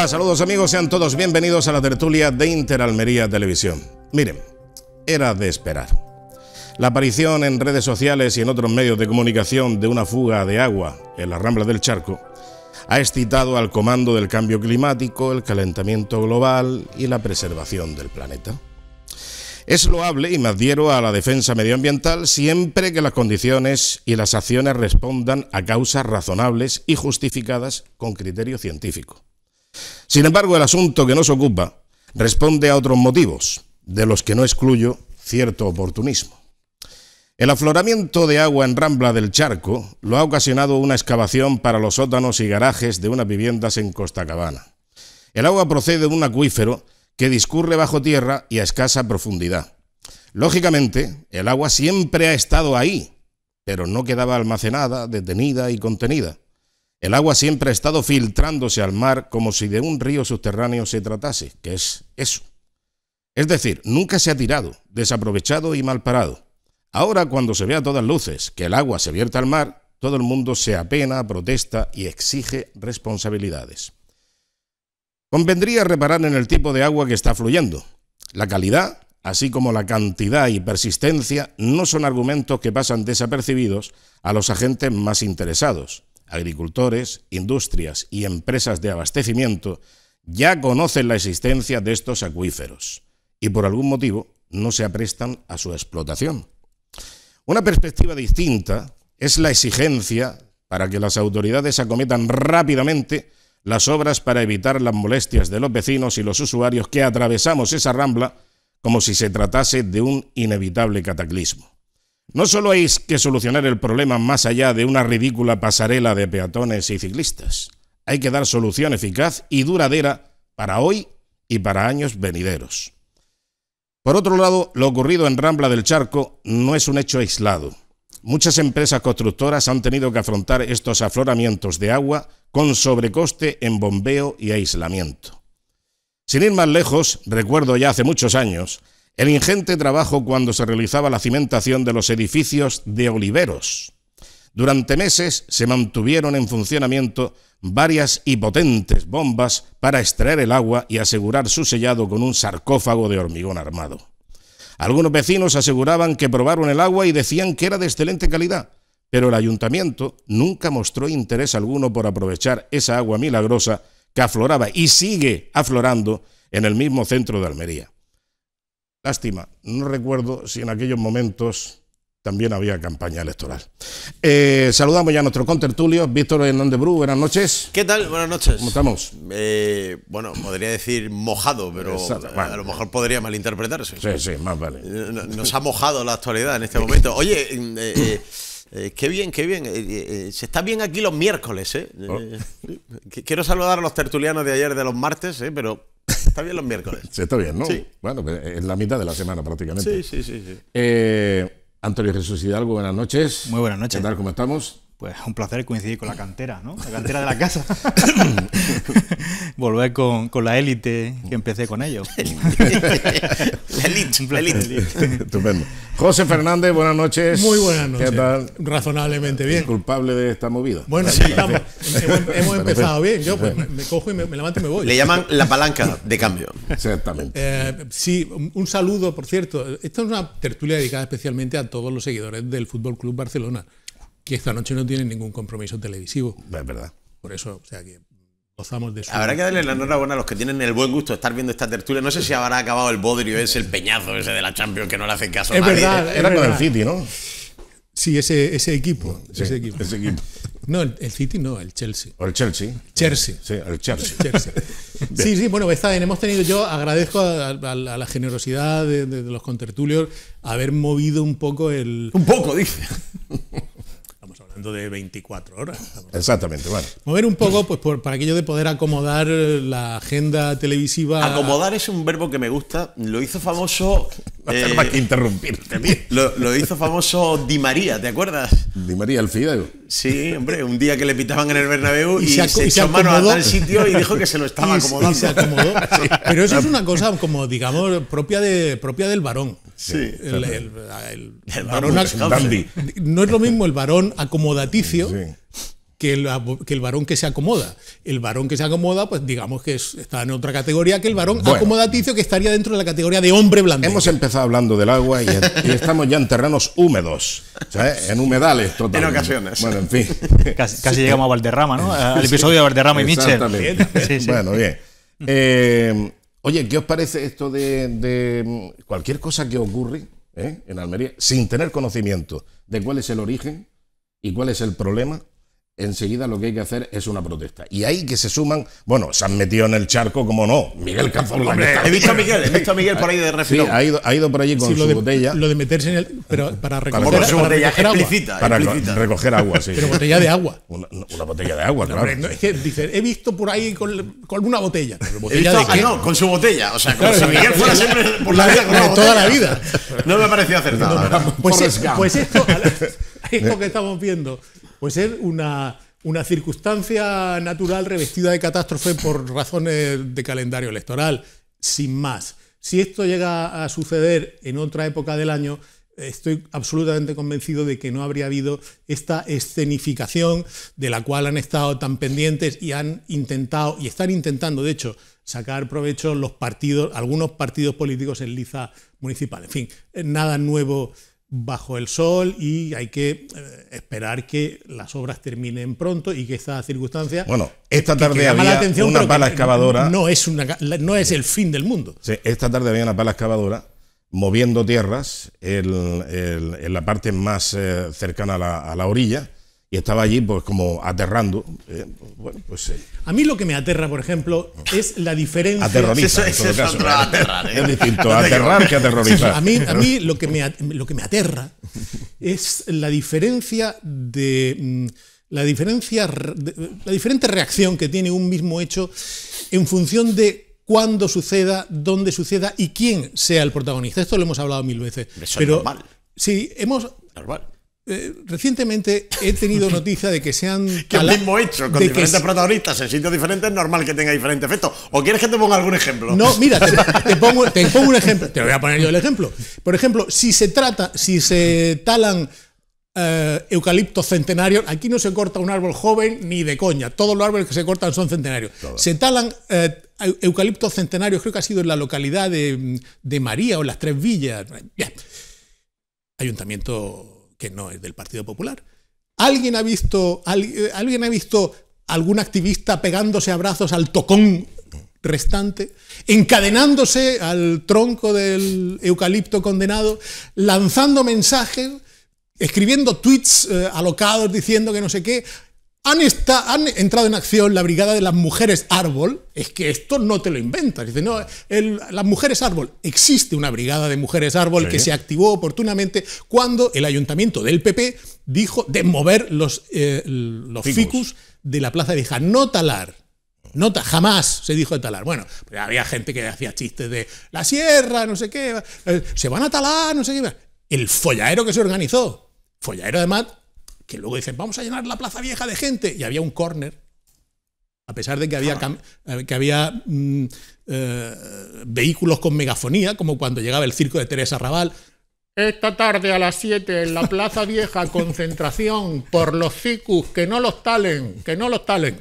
Hola, saludos amigos, sean todos bienvenidos a la tertulia de Interalmería Televisión. Miren, era de esperar. La aparición en redes sociales y en otros medios de comunicación de una fuga de agua en la rambla del charco ha excitado al comando del cambio climático, el calentamiento global y la preservación del planeta. Es loable y me adhiero a la defensa medioambiental siempre que las condiciones y las acciones respondan a causas razonables y justificadas con criterio científico. Sin embargo, el asunto que nos ocupa responde a otros motivos, de los que no excluyo cierto oportunismo. El afloramiento de agua en Rambla del Charco lo ha ocasionado una excavación para los sótanos y garajes de unas viviendas en Costa Cabana. El agua procede de un acuífero que discurre bajo tierra y a escasa profundidad. Lógicamente, el agua siempre ha estado ahí, pero no quedaba almacenada, detenida y contenida. El agua siempre ha estado filtrándose al mar como si de un río subterráneo se tratase, que es eso. Es decir, nunca se ha tirado, desaprovechado y mal parado. Ahora, cuando se ve a todas luces que el agua se vierte al mar, todo el mundo se apena, protesta y exige responsabilidades. Convendría reparar en el tipo de agua que está fluyendo. La calidad, así como la cantidad y persistencia, no son argumentos que pasan desapercibidos a los agentes más interesados, agricultores, industrias y empresas de abastecimiento ya conocen la existencia de estos acuíferos y por algún motivo no se aprestan a su explotación. Una perspectiva distinta es la exigencia para que las autoridades acometan rápidamente las obras para evitar las molestias de los vecinos y los usuarios que atravesamos esa rambla como si se tratase de un inevitable cataclismo. No solo hay que solucionar el problema más allá de una ridícula pasarela de peatones y ciclistas, hay que dar solución eficaz y duradera para hoy y para años venideros. Por otro lado, lo ocurrido en Rambla del Charco no es un hecho aislado. Muchas empresas constructoras han tenido que afrontar estos afloramientos de agua con sobrecoste en bombeo y aislamiento. Sin ir más lejos, recuerdo ya hace muchos años, el ingente trabajo cuando se realizaba la cimentación de los edificios de oliveros. Durante meses se mantuvieron en funcionamiento varias y potentes bombas para extraer el agua y asegurar su sellado con un sarcófago de hormigón armado. Algunos vecinos aseguraban que probaron el agua y decían que era de excelente calidad, pero el ayuntamiento nunca mostró interés alguno por aprovechar esa agua milagrosa que afloraba y sigue aflorando en el mismo centro de Almería. Lástima, no recuerdo si en aquellos momentos también había campaña electoral. Eh, saludamos ya a nuestro contertulio, Víctor Hernández Bru, buenas noches. ¿Qué tal? Buenas noches. ¿Cómo estamos? Eh, bueno, podría decir mojado, pero a lo mejor podría malinterpretarse. Sí, sí, más vale. Nos ha mojado la actualidad en este momento. Oye, eh, qué bien, qué bien. se está bien aquí los miércoles, oh. ¿eh? Quiero saludar a los tertulianos de ayer de los martes, ¿eh? Pero Está bien los miércoles. está bien, ¿no? Sí. Bueno, es pues, eh, la mitad de la semana prácticamente. Sí, sí, sí. Eh, Antonio Jesús Hidalgo, buenas noches. Muy buenas noches. tal? ¿Cómo estamos? pues un placer coincidir con la cantera, ¿no? La cantera de la casa. Volver con, con la élite que empecé con ellos. la élite, la élite. Estupendo. José Fernández, buenas noches. Muy buenas noches. ¿Qué tal? Razonablemente bien. culpable de esta movida? Bueno, sí, estamos. Hemos, empezado bien. Yo pues, me cojo y me, levanto y me voy. Le llaman la palanca de cambio. Exactamente. Eh, sí, un saludo, por cierto. Esta es una tertulia dedicada especialmente a todos los seguidores del Fútbol Club Barcelona que esta noche no tiene ningún compromiso televisivo. Es verdad. Por eso, o sea que gozamos de su. Habrá que darle la enhorabuena a los que tienen el buen gusto de estar viendo esta tertulia. No sé si habrá acabado el bodrio ese, el peñazo ese de la Champions que no le hacen caso a es Verdad, Era con el City, ¿no? Sí, ese, ese equipo. ese equipo. No, el, City no, el Chelsea. O el Chelsea. Chelsea. Sí, el Chelsea. Sí, sí, bueno, está bien. Hemos tenido, yo agradezco a, la generosidad de, de, los contertulios haber movido un poco el. Un poco, dice de 24 horas. Exactamente, bueno. Mover un poco, pues por, para aquello de poder acomodar la agenda televisiva. Acomodar es un verbo que me gusta. Lo hizo famoso. eh, que interrumpirte, Lo, hizo famoso Di María, ¿te acuerdas? Di María, el fidel Sí, hombre, un día que le pitaban en el Bernabéu y, se, echó mano a tal sitio y dijo que se lo estaba acomodando. se acomodó. Pero eso es una cosa como, digamos, propia, de, propia del varón. Sí. El, no es lo mismo el varón acomodaticio. Que el, que varón que se acomoda. El varón que se acomoda, pues digamos que está en otra categoría que el varón acomodaticio que estaría dentro de la categoría de hombre blanco. Hemos empezado hablando del agua y, estamos ya en terrenos húmedos, ¿sabes? en humedales En ocasiones. Bueno, en fin. Casi, llegamos a Valderrama, ¿no? Al episodio de Valderrama y Nietzsche Bueno, bien. Eh, Oye, ¿qué os parece esto de, mm, cualquier cosa que ocurre eh, en Almería sin tener conocimiento de cuál es el origen y cuál es el problema? enseguida lo que hay que hacer es una protesta. Y ahí que se suman, bueno, se han metido en el charco, como no, Miguel Cazorla. He visto a Miguel, he visto a Miguel por ahí de refilón. Sí, ha ido, ha ido por ahí con su botella. Lo de meterse en el... Pero para recoger, agua. Para recoger agua, sí. Pero botella de agua. Una, botella de agua, claro. No, es que dice, he visto por ahí con, con una botella. botella visto, ah, no, con su botella. O sea, como si Miguel fuera siempre por la vida con Toda la vida. No me ha parecido acertado. No, pues, pues esto, esto que estamos viendo Puede ser una, circunstancia natural revestida de catástrofe por razones de calendario electoral, sin más. Si esto llega a suceder en otra época del año, estoy absolutamente convencido de que no habría habido esta escenificación de la cual han estado tan pendientes y han intentado, y están intentando, de hecho, sacar provecho los partidos, algunos partidos políticos en liza municipal. En fin, nada nuevo bajo el sol y hay que eh, esperar que las obras terminen pronto y que esta circunstancia bueno esta tarde había una pala excavadora no, es no es el fin del mundo esta tarde había una pala excavadora moviendo tierras en, la parte más eh, cercana a la, a la orilla y estaba allí pues como aterrando. Eh, pues, bueno, pues eh. A mí lo que me aterra, por ejemplo, es la diferencia... Aterroriza, eso, eso, en Es, aterrar, ¿eh? distinto aterrar que aterrorizar. A mí, a mí lo, que me, lo que me aterra es la diferencia de... Mm, la, diferencia, la diferente reacción que tiene un mismo hecho en función de cuándo suceda, dónde suceda y quién sea el protagonista. Esto lo hemos hablado mil veces. pero es normal. Sí, hemos normal. Eh, recientemente he tenido noticia de que se han. que mismo hecho, con diferentes protagonistas en sitios diferentes, es normal que tenga diferentes efectos. ¿O quieres que te ponga algún ejemplo? No, mira, te, pongo, un ejemplo. Te voy a poner yo el ejemplo. Por ejemplo, si se trata, si se talan. Eh, eucaliptos centenarios, aquí no se corta un árbol joven ni de coña, todos los árboles que se cortan son centenarios. Se talan eh, eucaliptos centenarios, creo que ha sido en la localidad de, María o en las Tres Villas, ayuntamiento que no es del Partido Popular. ¿Alguien ha visto, eh, ¿alguien ha visto algún activista pegándose a brazos al tocón restante, encadenándose al tronco del eucalipto condenado, lanzando mensajes, escribiendo tweets eh, alocados diciendo que no sé qué, han, entrado en acción la Brigada de las Mujeres Árbol. Es que esto no te lo inventas. no, las Mujeres Árbol. Existe una Brigada de Mujeres Árbol que se activó oportunamente cuando el ayuntamiento del PP dijo de mover los, eh, los ficus. de la plaza de Hija. No talar. No, jamás se dijo de talar. Bueno, pues había gente que hacía chistes de la sierra, no sé qué, eh, se van a talar, no sé qué. El folladero que se organizó, de además que luego dicen, vamos a llenar la plaza vieja de gente. Y había un córner, a pesar de que había, ah. eh, que había mm, eh, vehículos con megafonía, como cuando llegaba el circo de Teresa Raval. Esta tarde a las 7 en la Plaza Vieja, concentración por los ficus, que no los talen, que no los talen.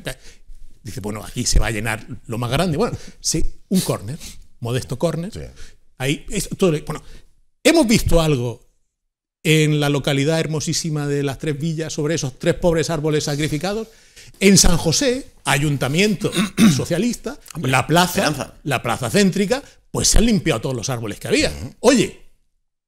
Dice, bueno, aquí se va a llenar lo más grande. Bueno, sí, un córner, modesto córner. Ahí, bueno, hemos visto algo en la localidad hermosísima de las Tres Villas, sobre esos tres pobres árboles sacrificados. En San José, ayuntamiento socialista, la plaza, la plaza céntrica, pues se han limpiado todos los árboles que había. Oye,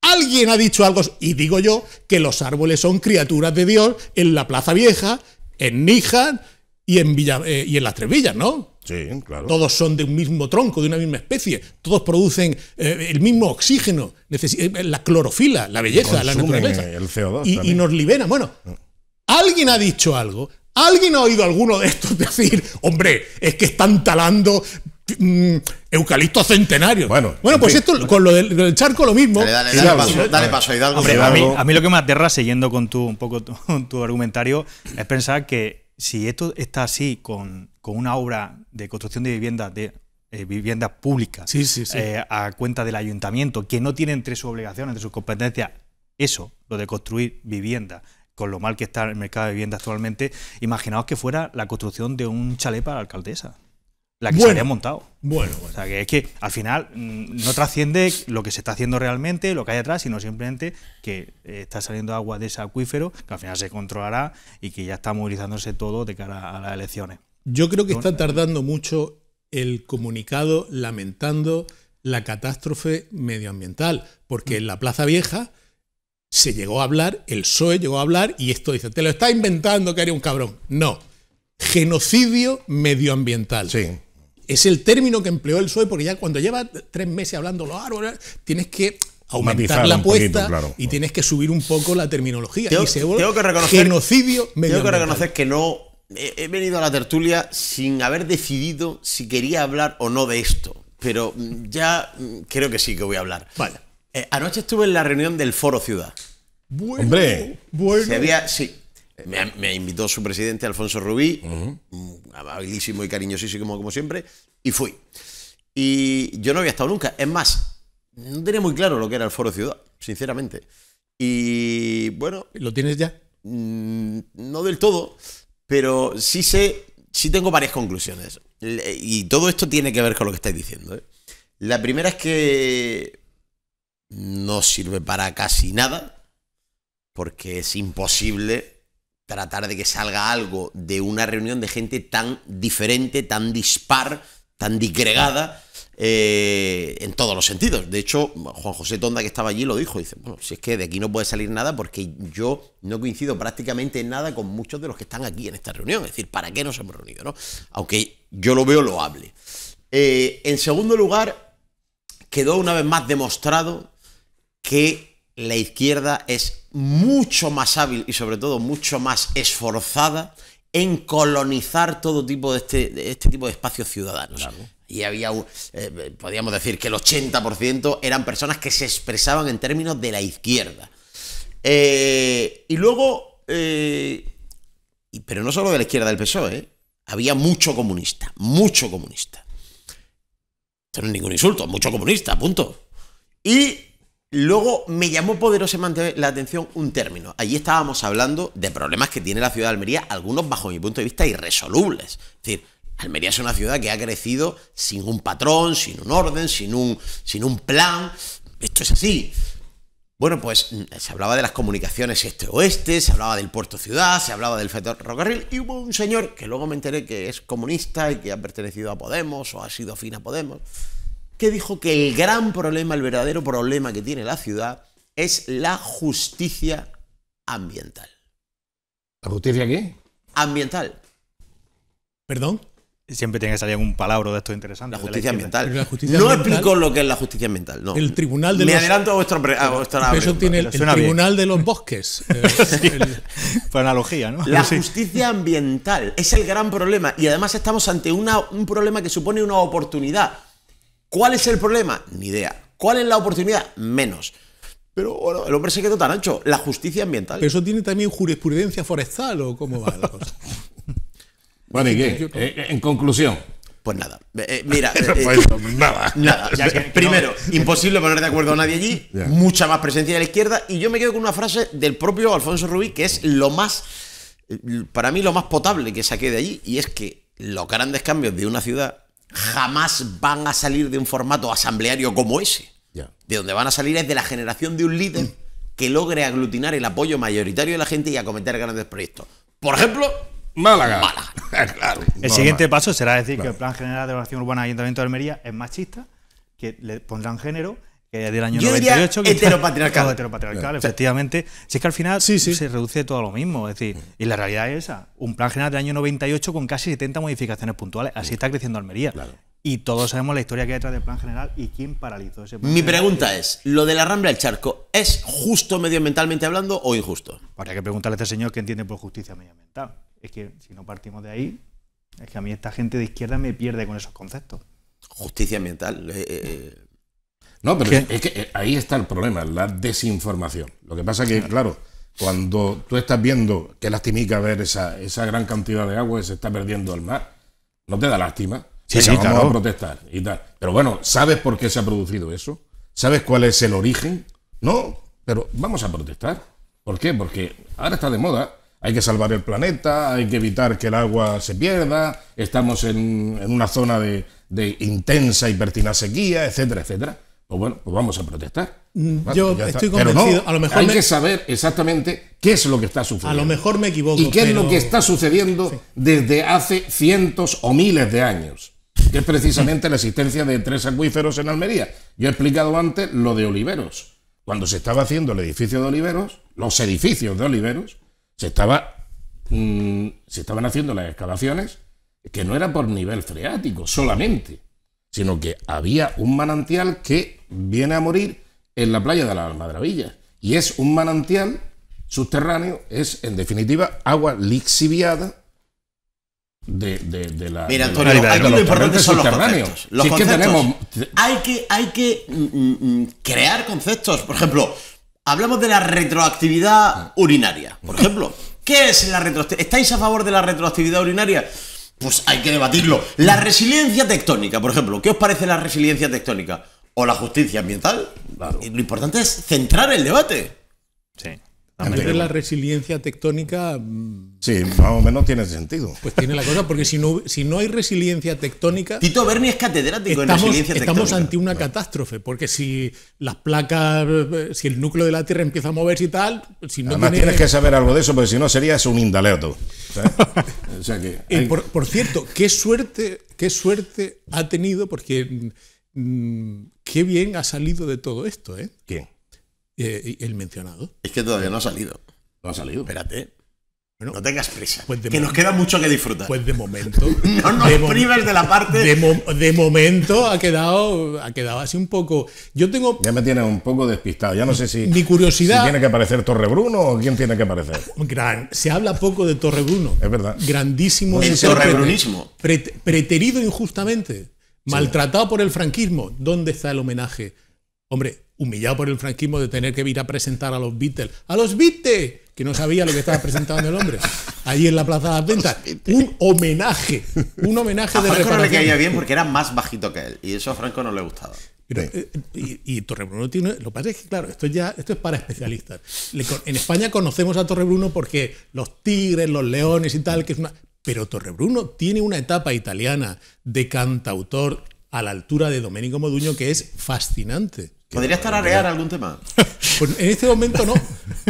alguien ha dicho algo, y digo yo, que los árboles son criaturas de Dios en la plaza vieja, en Níjar y en, Villa, eh, y en las Tres Villas, ¿no? Sí, claro. Todos son de un mismo tronco, de una misma especie. Todos producen eh, el mismo oxígeno, eh, la clorofila, la belleza, la naturaleza. El CO2 y, nos liberan. Bueno, ah. alguien ha dicho algo. ¿Alguien ha oído alguno de estos decir, hombre, es que están talando eucalipto mm, eucaliptos centenarios? Bueno, pues esto con lo del, charco lo mismo. Dale, paso, dale a, mí, lo que me aterra, siguiendo con tu, un poco tu argumentario, es pensar que si esto está así con, una obra de construcción de viviendas de eh, viviendas públicas eh, a cuenta del ayuntamiento, que no tiene entre sus obligaciones, entre sus competencias, eso, lo de construir vivienda, con lo mal que está el mercado de vivienda actualmente, imaginaos que fuera la construcción de un chalé para la alcaldesa la que se había montado. Bueno, O sea, que es que al final mm, no trasciende lo que se está haciendo realmente, lo que hay atrás, sino simplemente que eh, está saliendo agua de ese acuífero, que al final se controlará y que ya está movilizándose todo de cara a las elecciones. Yo creo que está tardando mucho el comunicado lamentando la catástrofe medioambiental, porque en la Plaza Vieja se llegó a hablar, el PSOE llegó a hablar y esto dice, te lo está inventando que haría un cabrón. No, genocidio medioambiental. Sí. Es el término que empleó el PSOE, porque ya cuando lleva tres meses hablando los árboles, tienes que aumentar la apuesta y tienes que subir un poco la terminología. Tengo, y que reconocer, que reconocer que no he, venido a la tertulia sin haber decidido si quería hablar o no de esto. Pero mm, ya mm, creo que sí que voy a hablar. Vale. Eh, anoche estuve en la reunión del Foro Ciudad. Bueno, Hombre, bueno. Se había, sí, me, invitó su presidente, Alfonso Rubí, mm, amabilísimo y cariñosísimo como siempre, y fui. Y yo no había estado nunca. Es más, no tenía muy claro lo que era el Foro Ciudad, sinceramente. Y bueno... ¿Lo tienes ya? Mm, no del todo, pero sí sé, sí tengo varias conclusiones. Y todo esto tiene que ver con lo que estáis diciendo. ¿eh? La primera es que no sirve para casi nada, porque es imposible tratar de que salga algo de una reunión de gente tan diferente, tan dispar, tan disgregada. Eh, en todos los sentidos. De hecho, Juan José Tonda, que estaba allí, lo dijo. Dice, bueno, si es que de aquí no puede salir nada porque yo no coincido prácticamente en nada con muchos de los que están aquí en esta reunión. Es decir, ¿para qué nos hemos reunido? ¿no? Aunque yo lo veo loable. hable. Eh, en segundo lugar, quedó una vez más demostrado que la izquierda es mucho más hábil y sobre todo mucho más esforzada en colonizar todo tipo de este, este tipo de espacios ciudadanos. Y había, un. Eh, podríamos decir que el 80% eran personas que se expresaban en términos de la izquierda. Eh, y luego, eh, pero no solo de la izquierda del PSOE, había mucho comunista, mucho comunista. Esto no es ningún insulto, mucho comunista, punto. Y Luego me llamó poderosamente la atención un término. Allí estábamos hablando de problemas que tiene la ciudad de Almería, algunos bajo mi punto de vista irresolubles. Es decir, Almería es una ciudad que ha crecido sin un patrón, sin un orden, sin un, sin un plan. Esto es así. Bueno, pues mm, se hablaba de las comunicaciones este-oeste, se hablaba del puerto-ciudad, se hablaba del ferrocarril y hubo un señor que luego me enteré que es comunista y que ha pertenecido a Podemos o ha sido fin a Podemos que dijo que el gran problema, el verdadero problema que tiene la ciudad es la justicia ambiental. ¿La justicia qué? Ambiental. ¿Perdón? Siempre tiene que salir algún palabra de esto interesante. La justicia ambiental. no explico lo que es la justicia ambiental. No. El tribunal de Me los... adelanto a vuestro... tribunal de los bosques. Eh, analogía, ¿no? La justicia ambiental es el gran problema. Y además estamos ante un problema que supone una oportunidad. ¿Cuál es el problema? Ni idea. ¿Cuál es la oportunidad? Menos. Pero bueno, el hombre se quedó tan ancho. La justicia ambiental. eso tiene también jurisprudencia forestal o cómo va la cosa. bueno, ¿y qué? Eh, eh, en conclusión. Pues nada. mira. nada. primero, imposible poner de acuerdo a nadie allí. Mucha más presencia de la izquierda. Y yo me quedo con una frase del propio Alfonso Rubí que es lo más. Eh, para mí, lo más potable que saqué de allí. Y es que los grandes cambios de una ciudad jamás van a salir de un formato asambleario como ese. De donde van a salir es de la generación de un líder que logre aglutinar el apoyo mayoritario de la gente y acometer grandes proyectos. Por ejemplo, Málaga. Málaga. el siguiente paso será decir que el Plan General de Evaluación Urbana Ayuntamiento de Almería es machista, que le pondrán género que del año 98. Diría heteropatriarcal. heteropatriarcal, efectivamente. Si es que al final se reduce todo a lo mismo. Es decir, y la realidad es esa. Un plan general del año 98 con casi 70 modificaciones puntuales. Así está creciendo Almería. Y todos sabemos la historia que hay detrás del plan general y quién paralizó ese plan. Mi pregunta es, ¿lo de la Rambla del Charco es justo medioambientalmente hablando o injusto? Habría que preguntarle a este señor qué entiende por justicia medioambiental. Es que si no partimos de ahí, es que a mí esta gente de izquierda me pierde con esos conceptos. Justicia ambiental. Eh, eh, eh. No, pero es, que eh, ahí está el problema, la desinformación. Lo que pasa que, claro, cuando tú estás viendo que lastimica ver esa, esa gran cantidad de agua que se está perdiendo al mar, no te da lástima. Sí, vamos a protestar y tal. Pero bueno, ¿sabes por qué se ha producido eso? ¿Sabes cuál es el origen? No, pero vamos a protestar. ¿Por qué? Porque ahora está de moda. Hay que salvar el planeta, hay que evitar que el agua se pierda, estamos en, una zona de, intensa y pertina sequía, etcétera, etcétera. O pues bueno, pues vamos a protestar. Mm, pues yo estoy convencido. a lo mejor hay que saber exactamente qué es lo que está sucediendo. A lo mejor me equivoco. Y qué es lo que está sucediendo desde hace cientos o miles de años. Que es precisamente la existencia de tres acuíferos en Almería. Yo he explicado antes lo de Oliveros. Cuando se estaba haciendo el edificio de Oliveros, los edificios de Oliveros, se, estaba, mm, se estaban haciendo las excavaciones que no era por nivel freático solamente sino que había un manantial que viene a morir en la playa de la Almadrabilla. Y es un manantial subterráneo, es en definitiva agua lixiviada de, de, la. Mira, Que tenemos... Hay que, hay que mm, mm, mm, crear conceptos. Por ejemplo, hablamos de la retroactividad urinaria. Por ejemplo, ¿qué es la retroactividad? ¿Estáis a favor de la retroactividad urinaria? pues hay que debatirlo. La resiliencia tectónica, por ejemplo, ¿qué os parece la resiliencia tectónica? ¿O la justicia ambiental? Lo importante es centrar el debate. Sí la resiliencia tectónica... Mm, sí, más o menos tiene sentido. Pues tiene la cosa, porque si no, si no hay resiliencia tectónica... Tito Berni es catedrático en resiliencia tectónica. Estamos ante una catástrofe, porque si las placas, eh, si el núcleo de la Tierra empieza a moverse y tal... Si no Además tienes que saber algo de eso, porque si no sería serías un indaleto. todo eh, por, cierto, qué suerte, qué suerte ha tenido, porque... Mm, qué bien ha salido de todo esto, ¿eh? ¿Quién? Eh, el mencionado. Es que todavía no ha salido. No ha salido. Espérate. no tengas prisa. Pues que nos queda mucho que disfrutar. Pues de momento. no nos de de la parte. De, momento ha quedado, ha quedado así un poco. Yo tengo. Ya me tiene un poco despistado. Ya no sé si. Mi curiosidad. tiene que aparecer Torre Bruno o quién tiene que aparecer. Gran. Se habla poco de Torre Bruno. Es verdad. Grandísimo. El Torrebrunismo. preterido injustamente. Maltratado por el franquismo. ¿Dónde está el homenaje? Hombre, humillado por el franquismo de tener que ir a presentar a los Beatles. ¡A los Beatles! Que no sabía lo que estaba presentando el hombre. Ahí en la Plaza de las Ventas. Un homenaje. Un homenaje de Franco no le caía bien porque era más bajito que él. Y eso a Franco no le gustaba. Eh, eh, y, y, Torrebruno tiene. Lo que pasa es que, claro, esto ya esto es para especialistas. en España conocemos a Torrebruno porque los tigres, los leones y tal, que es una. Pero Torrebruno tiene una etapa italiana de cantautor a la altura de Domenico Moduño que es fascinante. ¿Podría a rear algún tema? Pues en este momento no,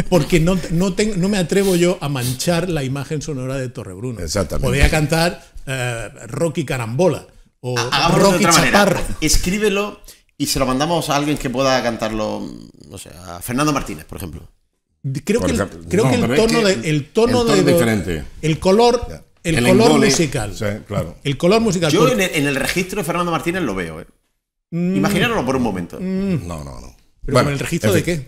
porque no, no, me atrevo yo a manchar la imagen sonora de Torrebruno. Exactamente. Podría cantar eh, Rocky Carambola o Rocky Chaparro. Escríbelo y se lo mandamos a alguien que pueda cantarlo, no sé, a Fernando Martínez, por ejemplo. Creo que, el, tono de el tono, diferente. el color el, color musical. claro. El color musical. Yo en el, en el registro de Fernando Martínez lo veo, ¿eh? Mm. por un momento. Mm. No, no, no. ¿Pero el registro de qué?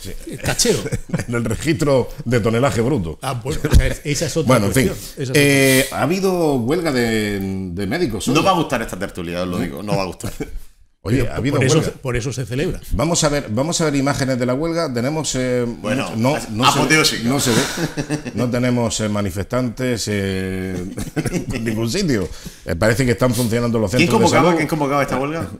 Sí. Tachero. en el registro de tonelaje bruto. Ah, bueno, esa es otra bueno, en fin, Eh, ha habido huelga de, médicos. No va a gustar esta tertulia, os lo digo, no va a gustar. Oye, ha habido por, eso, por eso se celebra. Vamos a ver, vamos a ver imágenes de la huelga. Tenemos eh, bueno, no, no, se, ve. No tenemos eh, manifestantes eh, en ningún sitio. parece que están funcionando los centros de salud. ¿Quién convocaba esta huelga?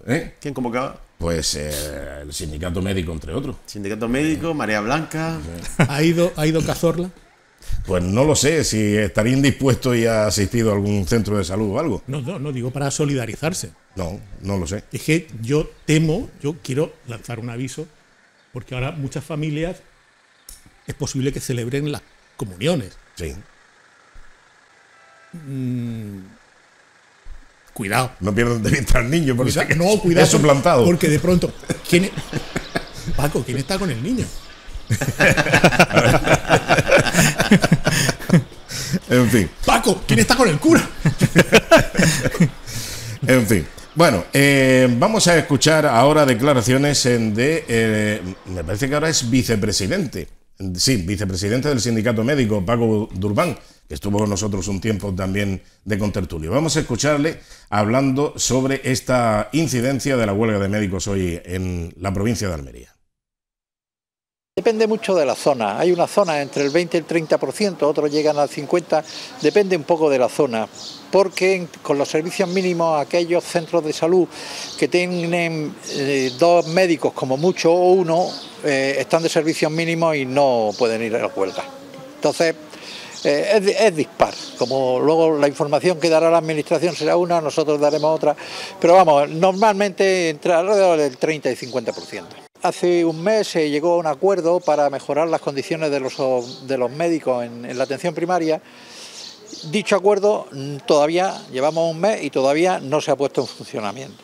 ¿Quién convocaba? Pues el sindicato médico, entre otros. Sindicato médico, María Blanca. ¿Ha ido, ha ido Cazorla? Pues no lo sé, si estaría indispuesto y ha asistido a algún centro de salud o algo. No, no, no digo para solidarizarse. No, no lo sé. Es que yo temo, yo quiero lanzar un aviso, porque ahora muchas familias es posible que celebren las comuniones. Sí. Mm, cuidado. No pierdan de vista al niño, porque no, cuidado, es suplantado. Porque de pronto, ¿quién Paco, ¿quién está con el niño? en fin. Paco, ¿quién está con el cura? en fin. Bueno, eh, vamos a escuchar ahora declaraciones de, eh, me parece que ahora es vicepresidente, sí, vicepresidente del sindicato médico, Paco Durban, que estuvo con nosotros un tiempo también de contertulio. Vamos a escucharle hablando sobre esta incidencia de la huelga de médicos hoy en la provincia de Almería. Depende mucho de la zona. Hay una zona entre el 20 y el 30%, otros llegan al 50%, depende un poco de la zona, porque con los servicios mínimos aquellos centros de salud que tienen eh, dos médicos como mucho o uno, eh, están de servicios mínimos y no pueden ir a la huelga. Entonces, eh, es, es, dispar. Como luego la información que dará la administración será una, nosotros daremos otra, pero vamos, normalmente entre alrededor del 30 y 50%. Hace un mes se llegó a un acuerdo para mejorar las condiciones de los, médicos en, la atención primaria. Dicho acuerdo todavía llevamos un mes y todavía no se ha puesto en funcionamiento.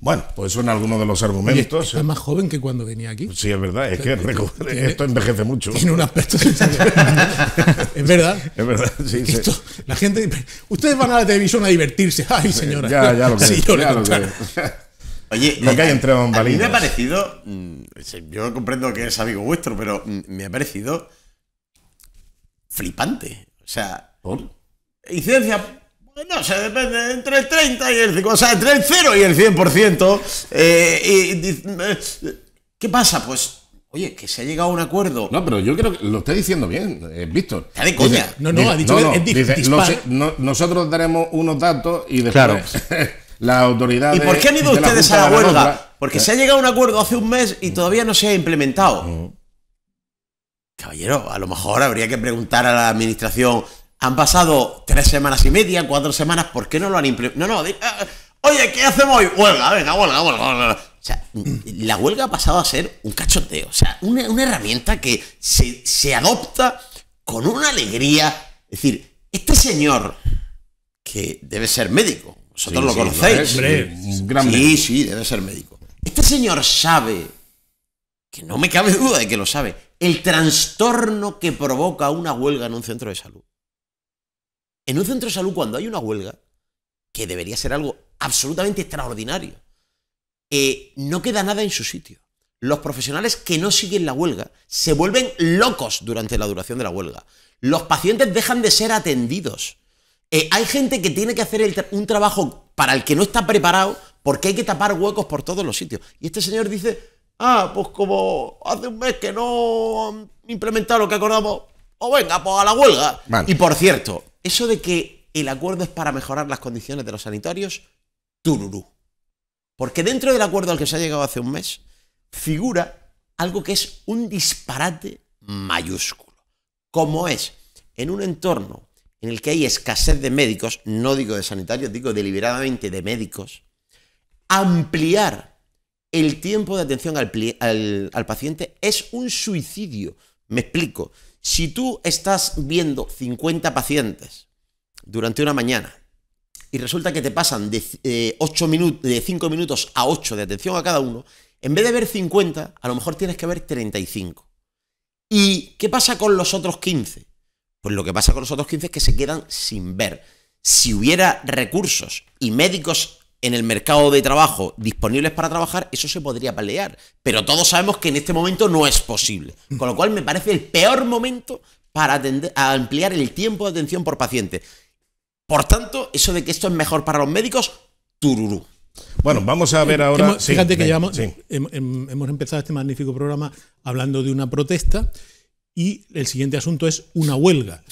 Bueno, pues son algunos de los argumentos. es más joven que cuando venía aquí. Sí, es verdad, es que esto envejece mucho. Tiene un aspecto Es verdad. Es verdad, La gente. Ustedes van a la televisión a divertirse. Ay, señora. Ya, ya lo que Oye, lo eh, hay entre A mí me ha parecido. Mm, yo comprendo que es amigo vuestro, pero mm, me ha parecido. flipante. O sea. ¿Por? Incidencia no, se depende entre el 30 y el 50%. o sea, entre el 0 y el 100%. Eh, y, mm, ¿Qué pasa? Pues, oye, que se ha llegado a un acuerdo. No, pero yo creo que lo está diciendo bien, eh, Víctor. Está de coña. no, no, ha dicho que es difícil. nosotros daremos unos datos y después. Claro. la autoridad. ¿Y por qué han ido ustedes a la huelga? Porque eh. se ha llegado a un acuerdo hace un mes y mm. todavía no se ha implementado. Mm. Caballero, a lo mejor habría que preguntar a la administración. Han pasado tres semanas y media, cuatro semanas, ¿por qué no lo han implementado? No, no, ah, ah, oye, ¿qué hacemos hoy? Huelga, venga, huelga, huelga, O sea, mm, la huelga ha pasado a ser un cachoteo o sea, una, herramienta que se, se adopta con una alegría. Es decir, este señor, que debe ser médico, vosotros lo conocéis. sí, sí, debe ser médico. Este señor sabe, que no me cabe duda de que lo sabe, el trastorno que provoca una huelga en un centro de salud. En un centro de salud, cuando hay una huelga, que debería ser algo absolutamente extraordinario, eh, no queda nada en su sitio. Los profesionales que no siguen la huelga se vuelven locos durante la duración de la huelga. Los pacientes dejan de ser atendidos eh, hay gente que tiene que hacer un trabajo para el que no está preparado porque hay que tapar huecos por todos los sitios. Y este señor dice, ah, pues como hace un mes que no han implementado lo que acordamos, o pues venga, pues a la huelga. Y por cierto, eso de que el acuerdo es para mejorar las condiciones de los sanitarios, tururú. Porque dentro del acuerdo al que se ha llegado hace un mes, figura algo que es un disparate mayúsculo, como es en un entorno en el que hay escasez de médicos, no digo de sanitarios, digo deliberadamente de médicos, ampliar el tiempo de atención al, paciente es un suicidio. Me explico. Si tú estás viendo 50 pacientes durante una mañana y resulta que te pasan de, eh, minutos, de 5 minutos a 8 de atención a cada uno, en vez de ver 50, a lo mejor tienes que ver 35. ¿Y qué pasa con los otros 15? Pues lo que pasa con los otros 15 es que se quedan sin ver. Si hubiera recursos y médicos en el mercado de trabajo disponibles para trabajar, eso se podría pelear. Pero todos sabemos que en este momento no es posible. Con lo cual me parece el peor momento para atender, ampliar el tiempo de atención por paciente. Por tanto, eso de que esto es mejor para los médicos, tururú. Bueno, vamos a ver eh, ahora. fíjate que llevamos, hemos empezado este magnífico programa hablando de una protesta y el siguiente asunto es una huelga.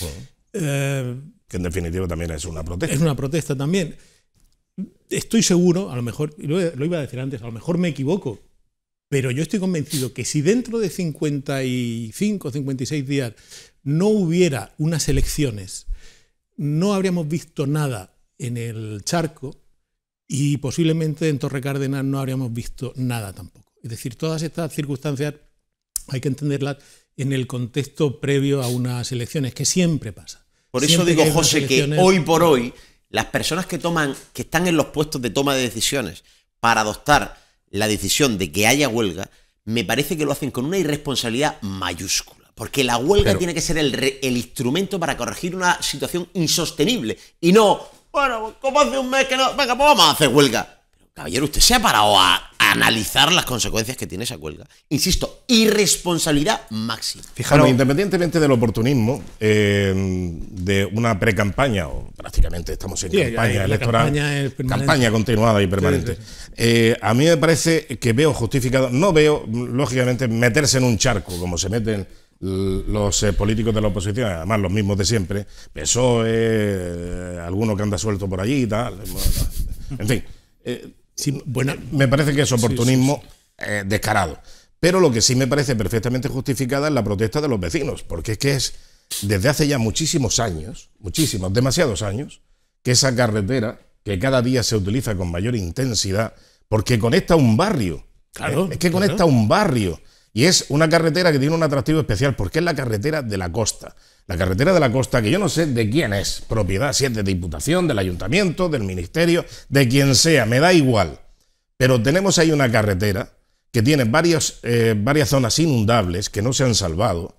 Eh, que en definitiva también es una protesta. Es una protesta también. Estoy seguro, a lo mejor, lo, iba a decir antes, a lo mejor me equivoco, pero yo estoy convencido que si dentro de 55, 56 días no hubiera unas elecciones, no habríamos visto nada en el charco y posiblemente en Torre Cárdenas no habríamos visto nada tampoco. Es decir, todas estas circunstancias hay que entenderlas en el contexto previo a unas elecciones, que siempre pasa. Por eso digo, José, que hoy por hoy las personas que toman, que están en los puestos de toma de decisiones para adoptar la decisión de que haya huelga, me parece que lo hacen con una irresponsabilidad mayúscula. Porque la huelga tiene que ser el, el, instrumento para corregir una situación insostenible. Y no, bueno, como hace un mes que no, venga, pues vamos a hacer huelga. Caballero, usted se ha parado a, analizar las consecuencias que tiene esa cuelga. Insisto, irresponsabilidad máxima. Fijaros, independientemente del oportunismo, eh, de una pre-campaña, o prácticamente estamos en campaña electoral, campaña, continuada y permanente, eh, a mí me parece que veo justificado, no veo, lógicamente, meterse en un charco como se meten los eh, políticos de la oposición, además los mismos de siempre, PSOE, alguno que anda suelto por allí y tal, en fin. Eh, bueno, eh, me parece que es oportunismo eh, descarado. Pero lo que sí me parece perfectamente justificada es la protesta de los vecinos, porque es que es desde hace ya muchísimos años, muchísimos, demasiados años, que esa carretera que cada día se utiliza con mayor intensidad, porque conecta un barrio. Claro. Es, que conecta un barrio. Y es una carretera que tiene un atractivo especial, porque es la carretera de la costa. La carretera de la costa, que yo no sé de quién es propiedad, si es de Diputación, del Ayuntamiento, del Ministerio, de quien sea, me da igual. Pero tenemos ahí una carretera que tiene eh, varias zonas inundables que no se han salvado,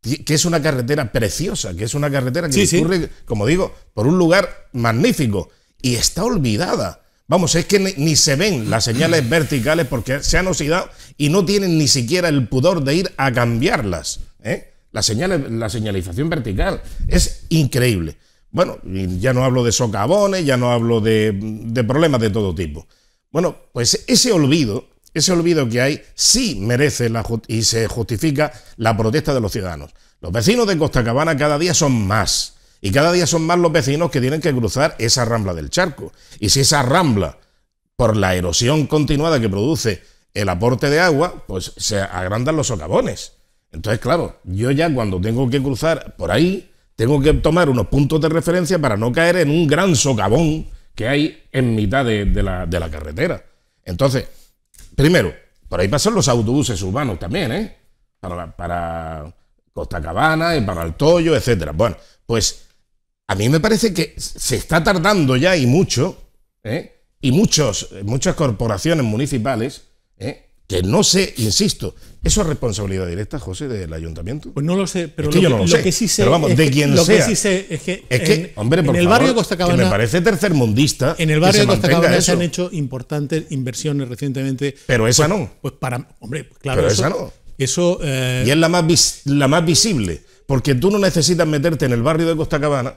que es una carretera preciosa, que es una carretera que como digo, por un lugar magnífico y está olvidada. Vamos, es que ni, se ven las señales verticales porque se han oxidado y no tienen ni siquiera el pudor de ir a cambiarlas. ¿eh? La, señal, la señalización vertical es increíble. Bueno, ya no hablo de socavones, ya no hablo de, problemas de todo tipo. Bueno, pues ese olvido, ese olvido que hay, sí merece la, y se justifica la protesta de los ciudadanos. Los vecinos de Costa Cabana cada día son más. Y cada día son más los vecinos que tienen que cruzar esa rambla del charco. Y si esa rambla, por la erosión continuada que produce el aporte de agua, pues se agrandan los socavones. Entonces, claro, yo ya cuando tengo que cruzar por ahí, tengo que tomar unos puntos de referencia para no caer en un gran socavón que hay en mitad de, la, carretera. Entonces, primero, por ahí pasan los autobuses urbanos también, ¿eh? Para, Costa Cabana y para el Toyo, etc. Bueno, pues a mí me parece que se está tardando ya y mucho, ¿eh? y muchos, muchas corporaciones municipales ¿eh? que no sé, insisto, ¿eso es responsabilidad directa, José, del ayuntamiento? Pues no lo sé, pero lo, que sí sé. vamos, es de quien que, es que, en, hombre, el barrio de Costa Cabana. me parece tercermundista. En el barrio de Costa Cabana se han hecho importantes inversiones recientemente. Pero esa pues, no. Pues para. Hombre, pues claro. Pero esa no. Eso, eh, y es la más, la más visible. Porque tú no necesitas meterte en el barrio de Costa Cabana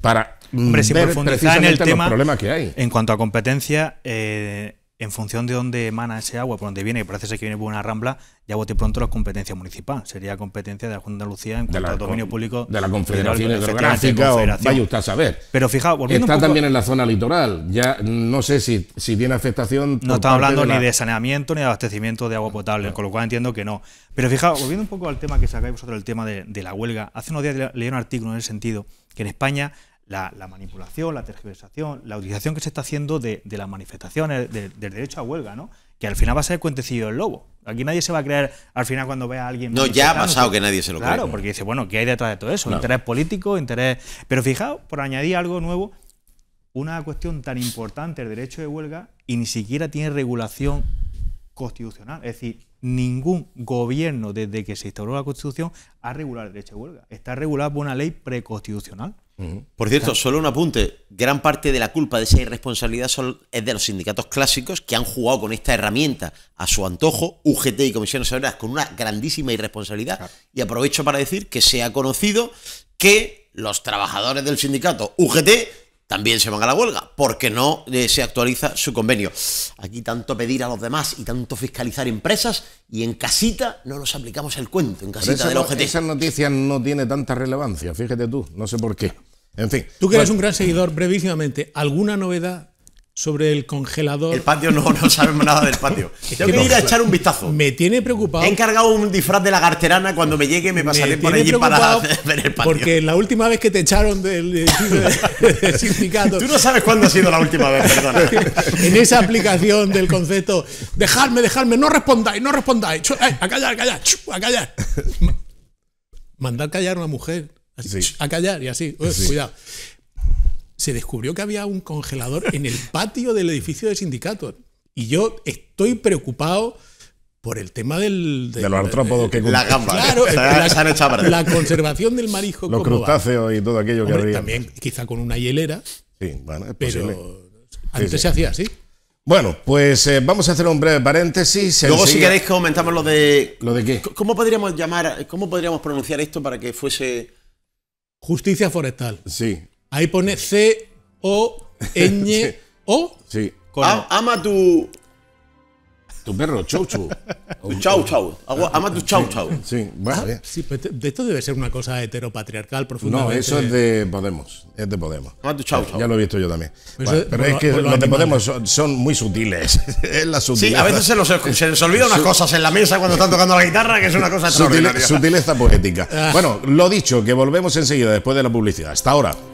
para. Hombre, precisamente en el tema, los problemas que hay. En cuanto a competencia. Eh, en función de dónde emana ese agua, por dónde viene, y parece ser que viene por una rambla, ya bote pronto la competencia municipal. Sería competencia de la Junta de Andalucía en cuanto al dominio público. De la Confederación Hidrográfica, vaya usted a saber. Pero fijaos, volviendo Está también en la zona litoral. Ya no sé si, si tiene afectación. No estamos hablando ni de saneamiento ni de abastecimiento de agua potable, con lo cual entiendo que no. Pero fijaos, volviendo un poco al tema que sacáis vosotros, el tema de, de la huelga. Hace unos días leí un artículo en el sentido que en España la, manipulación, la tergiversación, la utilización que se está haciendo de, las manifestaciones, del derecho a huelga, ¿no? Que al final va a ser el cuentecillo del lobo. Aquí nadie se va a creer al final cuando vea a alguien. No, ya ha pasado que nadie se lo crea. Claro, porque dice, bueno, ¿qué hay detrás de todo eso? Interés político, interés. Pero fijaos, por añadir algo nuevo, una cuestión tan importante, el derecho de huelga, y ni siquiera tiene regulación constitucional. Es decir, ningún gobierno desde que se instauró la Constitución ha regulado el derecho a huelga. Está regulado por una ley preconstitucional. Por cierto, solo un apunte. Gran parte de la culpa de esa irresponsabilidad es de los sindicatos clásicos que han jugado con esta herramienta a su antojo, UGT y comisiones obreras, con una grandísima irresponsabilidad. Y aprovecho para decir que se ha conocido que los trabajadores del sindicato UGT también se van a la huelga porque no eh, se actualiza su convenio. Aquí tanto pedir a los demás y tanto fiscalizar empresas y en casita no nos aplicamos el cuento, en casita de la UGT. esa noticia no tiene tanta relevancia, fíjate tú, no sé por qué. En fin. Tú que eres un gran seguidor, brevísimamente, ¿alguna novedad sobre el congelador. El patio no, no sabemos nada del patio. Tengo que ir a echar un vistazo. Me tiene preocupado. He encargado un disfraz de la garterana. Cuando me llegue me pasaré por allí para ver el patio. Porque la última vez que te echaron del, sindicato. Tú no sabes cuándo ha sido la última vez, perdona. en esa aplicación del concepto, dejadme, dejadme, no respondáis, no respondáis. Eh, a callar, a callar, a callar. Mandar callar a una mujer a callar y así, cuidado. Se descubrió que había un congelador en el patio del edificio de sindicato. Y yo estoy preocupado por el tema del... de los artrópodos que... La conservación del marisco, Los crustáceos y todo aquello que había También quizá con una hielera. Sí, bueno, Pero antes se hacía así. Bueno, pues eh, vamos a hacer un breve paréntesis. Luego, si queréis, comentamos lo de. ¿Cómo podríamos llamar, cómo podríamos pronunciar esto para que fuese Justicia Forestal. Sí. Ahí pone C-O-N-O. E sí. Ama tu, tu perro, chau chau. chau chau. Ah, ama tu chau chau. Sí, bueno, sí, pero pues, esto debe ser una cosa heteropatriarcal profundamente. No, eso es de Podemos. Es de Podemos. Ama tu chau chau. Ya lo he visto yo también. Pues pero es que pues los, de Podemos son, muy sutiles. es la sutileza. Sí, a veces se, los, se les olvida unas cosas en la mesa cuando están tocando la guitarra, que es una cosa Sutil, Sutileza poética. Ah. Bueno, lo dicho, que volvemos enseguida después de la publicidad. Hasta ahora.